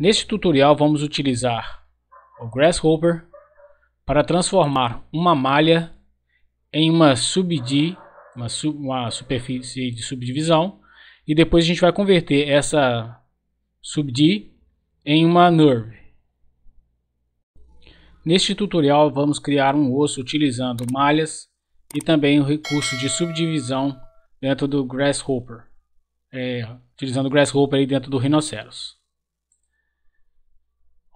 Neste tutorial vamos utilizar o Grasshopper para transformar uma malha em uma subdi, uma, su uma superfície de subdivisão e depois a gente vai converter essa subdi em uma nerve. Neste tutorial vamos criar um osso utilizando malhas e também o recurso de subdivisão dentro do Grasshopper, é, utilizando o Grasshopper dentro do Rhinoceros.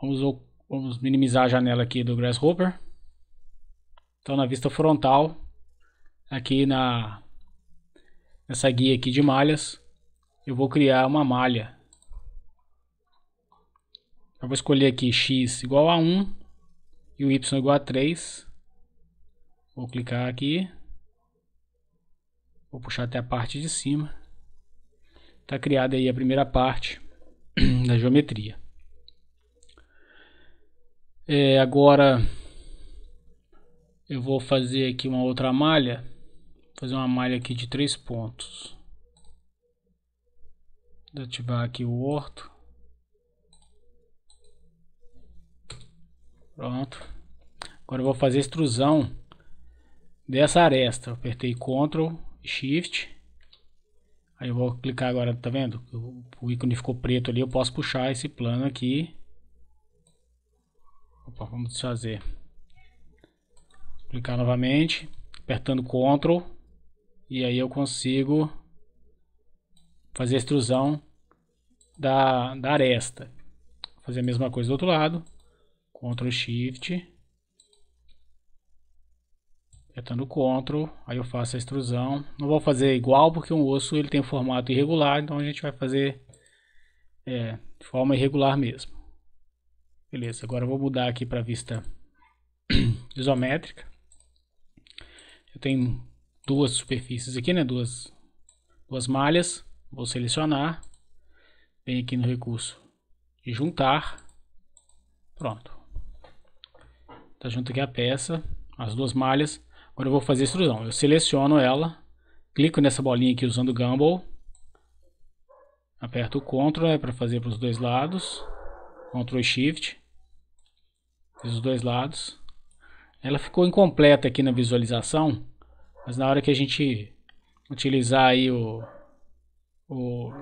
Vamos, vamos minimizar a janela aqui do Grasshopper. Então na vista frontal, aqui na nessa guia aqui de malhas, eu vou criar uma malha. Eu vou escolher aqui x igual a 1 e o y igual a 3. Vou clicar aqui. Vou puxar até a parte de cima. Está criada aí a primeira parte da geometria. É, agora eu vou fazer aqui uma outra malha, fazer uma malha aqui de três pontos. ativar aqui o orto. Pronto. Agora eu vou fazer a extrusão dessa aresta. Eu apertei Ctrl, Shift. Aí eu vou clicar agora, tá vendo? O ícone ficou preto ali, eu posso puxar esse plano aqui Opa, vamos desfazer. Clicar novamente, apertando Ctrl. E aí eu consigo fazer a extrusão da, da aresta. Vou fazer a mesma coisa do outro lado. Ctrl Shift. Apertando Ctrl, aí eu faço a extrusão. Não vou fazer igual porque um osso ele tem um formato irregular, então a gente vai fazer é, de forma irregular mesmo. Beleza, agora eu vou mudar aqui para vista isométrica. Eu tenho duas superfícies aqui, né? Duas, duas malhas. Vou selecionar. Venho aqui no recurso de juntar. Pronto. Tá junto aqui a peça, as duas malhas. Agora eu vou fazer a extrusão. Eu seleciono ela, clico nessa bolinha aqui usando o Gumball. Aperto o Ctrl né, para fazer para os dois lados. Ctrl Shift. Fiz os dois lados. Ela ficou incompleta aqui na visualização, mas na hora que a gente utilizar aí o, o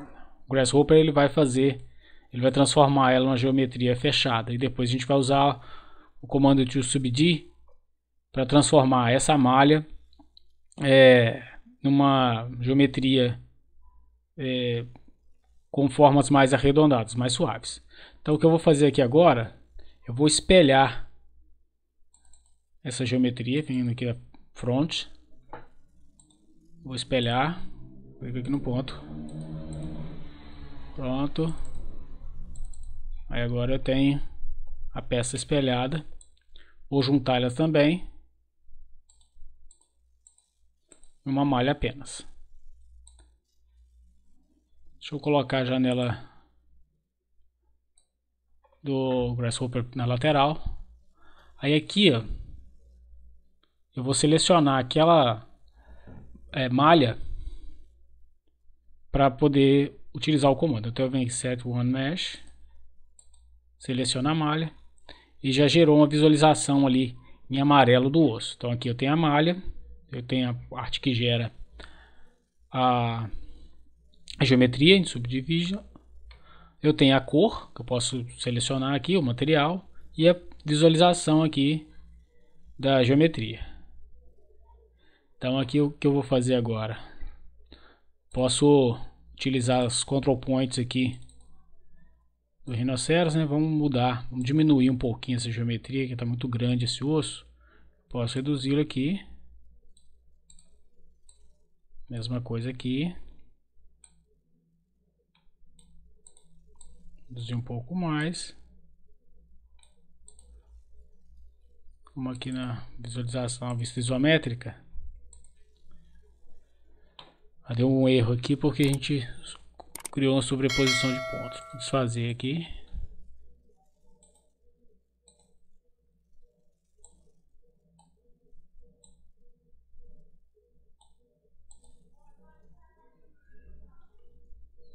Grasshopper, ele vai fazer, ele vai transformar ela numa geometria fechada. E depois a gente vai usar o comando to para transformar essa malha é, numa geometria é, com formas mais arredondadas, mais suaves. Então o que eu vou fazer aqui agora eu vou espelhar essa geometria, vindo aqui a front. Vou espelhar, clico aqui no ponto. Pronto. Aí agora eu tenho a peça espelhada. Vou juntar ela também. Uma malha apenas. Deixa eu colocar a janela do Grasshopper na lateral. Aí aqui, ó, eu vou selecionar aquela é, malha para poder utilizar o comando. Então eu venho em Set One Mesh, seleciona a malha e já gerou uma visualização ali em amarelo do osso. Então aqui eu tenho a malha, eu tenho a parte que gera a, a geometria em subdivision eu tenho a cor, que eu posso selecionar aqui, o material, e a visualização aqui da geometria. Então aqui o que eu vou fazer agora? Posso utilizar os control points aqui do rinoceros, né? Vamos mudar, vamos diminuir um pouquinho essa geometria que está muito grande esse osso. Posso reduzi-lo aqui. Mesma coisa aqui, Reduzir um pouco mais. Vamos aqui na visualização, vista isométrica. Ah, deu um erro aqui porque a gente criou uma sobreposição de pontos. Vou desfazer aqui.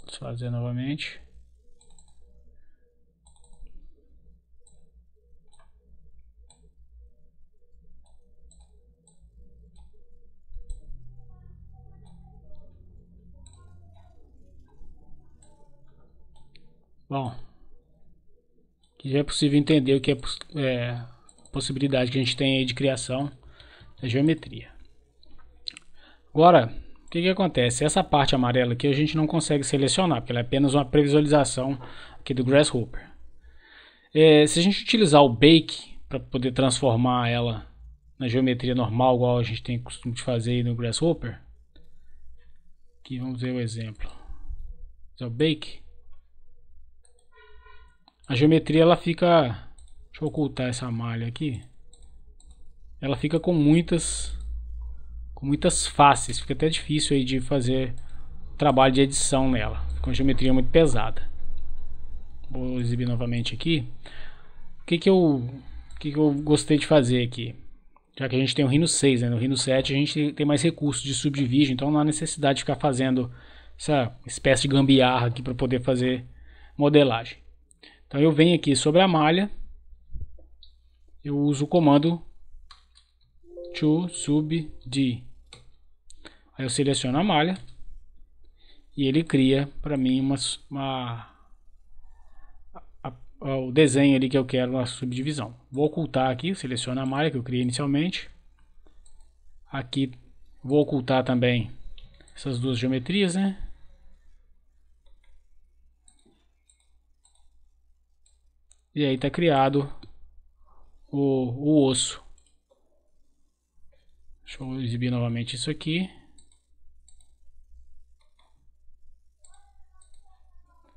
Desfazer novamente. Bom, que já é possível entender o que é, é a possibilidade que a gente tem aí de criação da geometria. Agora, o que, que acontece? Essa parte amarela aqui a gente não consegue selecionar, porque ela é apenas uma previsualização aqui do Grasshopper. É, se a gente utilizar o Bake para poder transformar ela na geometria normal, igual a gente tem costume de fazer no Grasshopper, aqui vamos ver o exemplo. Esse o Bake. A geometria ela fica... Deixa eu ocultar essa malha aqui. Ela fica com muitas... Com muitas faces. Fica até difícil aí de fazer trabalho de edição nela. Fica uma geometria muito pesada. Vou exibir novamente aqui. O que que eu... O que que eu gostei de fazer aqui? já que a gente tem o Rhino 6, né? no Rhino 7 a gente tem mais recursos de subdivision, então não há necessidade de ficar fazendo essa espécie de gambiarra aqui para poder fazer modelagem. Então eu venho aqui sobre a malha, eu uso o comando to subd. Aí eu seleciono a malha e ele cria para mim uma, uma a, a, o desenho ali que eu quero na subdivisão. Vou ocultar aqui, seleciono a malha que eu criei inicialmente. Aqui vou ocultar também essas duas geometrias, né? E aí está criado o, o osso. Deixa eu exibir novamente isso aqui.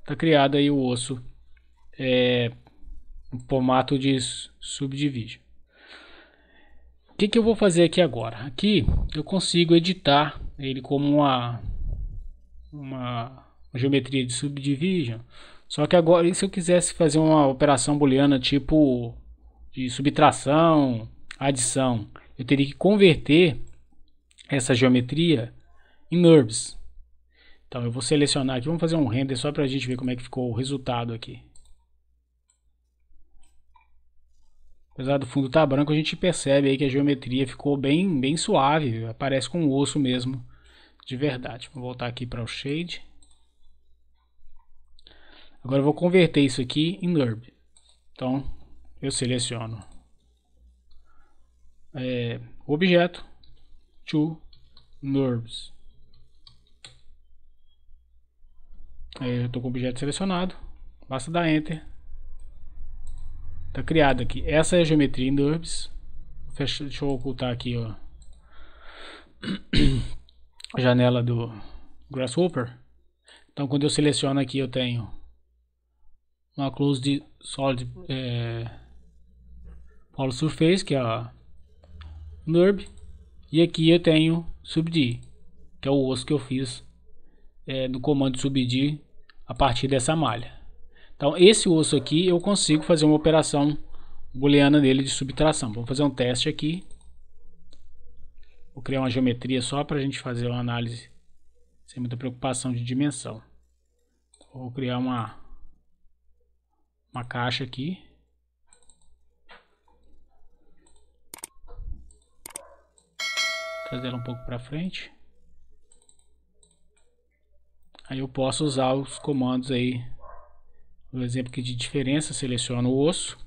Está criado aí o osso é, um formato de subdivision. O que, que eu vou fazer aqui agora? Aqui eu consigo editar ele como uma, uma geometria de subdivision só que agora, e se eu quisesse fazer uma operação booleana tipo de subtração, adição, eu teria que converter essa geometria em NURBS. Então eu vou selecionar aqui, vamos fazer um render só para a gente ver como é que ficou o resultado aqui. Apesar do fundo estar tá branco, a gente percebe aí que a geometria ficou bem, bem suave, aparece com o osso mesmo de verdade. Vou voltar aqui para o Shade. Agora eu vou converter isso aqui em NURB. Então, eu seleciono é, objeto to NURBS. Aí eu estou com o objeto selecionado. Basta dar Enter. Está criado aqui. Essa é a geometria em NURBS. Fecha, deixa eu ocultar aqui ó, a janela do Grasshopper. Então, quando eu seleciono aqui, eu tenho uma closed solid é, surface, que é a NURB. E aqui eu tenho subd, que é o osso que eu fiz é, no comando subd a partir dessa malha. Então esse osso aqui eu consigo fazer uma operação booleana nele de subtração. Vamos fazer um teste aqui. Vou criar uma geometria só para a gente fazer uma análise sem muita preocupação de dimensão. Vou criar uma uma caixa aqui. Trazer ela um pouco para frente. Aí eu posso usar os comandos aí. O exemplo aqui de diferença, seleciono o osso.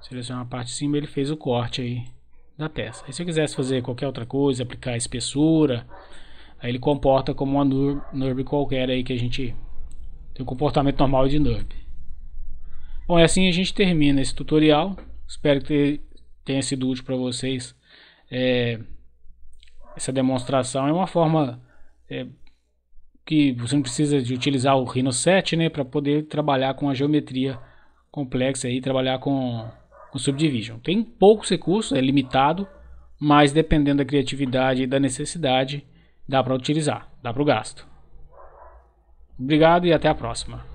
seleciona a parte de cima, ele fez o corte aí da peça. se eu quisesse fazer qualquer outra coisa, aplicar a espessura, aí ele comporta como uma NURB qualquer aí que a gente tem o um comportamento normal de NURB. Bom, é assim a gente termina esse tutorial. Espero que tenha sido útil para vocês é, essa demonstração. É uma forma é, que você não precisa de utilizar o Rhino 7 né, para poder trabalhar com a geometria complexa e trabalhar com, com Subdivision. Tem poucos recursos, é limitado, mas dependendo da criatividade e da necessidade, dá para utilizar, dá para o gasto. Obrigado e até a próxima.